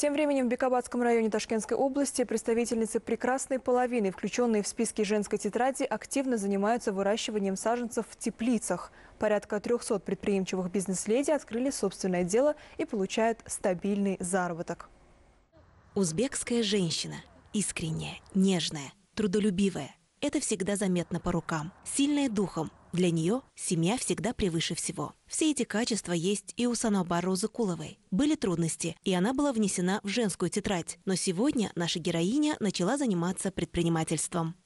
Тем временем в Бекабадском районе Ташкентской области представительницы прекрасной половины, включенные в списки женской тетради, активно занимаются выращиванием саженцев в теплицах. Порядка 300 предприимчивых бизнес-леди открыли собственное дело и получают стабильный заработок. Узбекская женщина. Искренняя, нежная, трудолюбивая. Это всегда заметно по рукам. Сильная духом, для нее семья всегда превыше всего. Все эти качества есть и у Санобар Куловой. Были трудности, и она была внесена в женскую тетрадь. Но сегодня наша героиня начала заниматься предпринимательством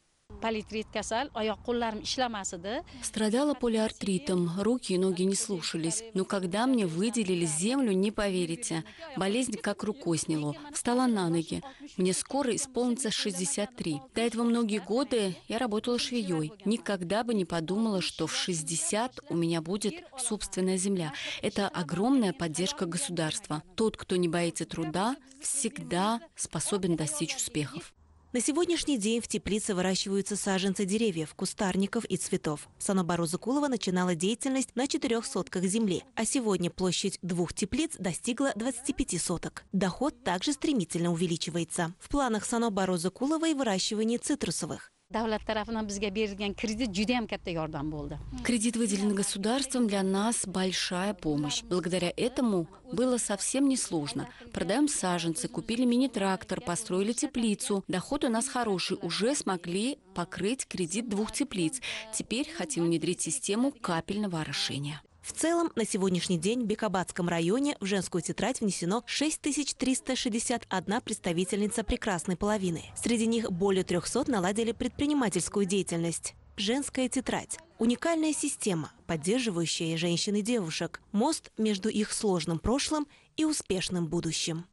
политрит kasal oyoq qo'llarim ishlamas edi страдала полиартритом руки и ноги не слушались но когда мне выделили землю не поверите болезнь как рукой сняло встала на ноги мне скоро исполнится 63 до этого многие годы я работала швеей никогда бы не подумала что в 60 у меня будет собственная земля это огромная поддержка государства тот кто не боится труда всегда способен достичь успехов на сегодняшний день в теплице выращиваются саженцы деревьев, кустарников и цветов. Санобару Зукулова начинала деятельность на четырех сотках земли, а сегодня площадь двух теплиц достигла 25 соток. Доход также стремительно увеличивается. В планах Санобару Зукуловой выращивание цитрусовых davlat tarafidan bizga berilgan kredit juda ham katta yordam bo'ldi кредит выделен государством для нас большая помощь благодаря этому было совсем несложно продаем саженцы купили мини трактор построили теплицу доход у нас хороший уже смогли покрыть кредит двух теплиц теперь хотим внедрить систему капельного орошения в целом, на сегодняшний день в Бекабадском районе в женскую тетрадь внесено 6361 представительница прекрасной половины. Среди них более 300 наладили предпринимательскую деятельность. Женская тетрадь – уникальная система, поддерживающая женщин и девушек, мост между их сложным прошлым и успешным будущим.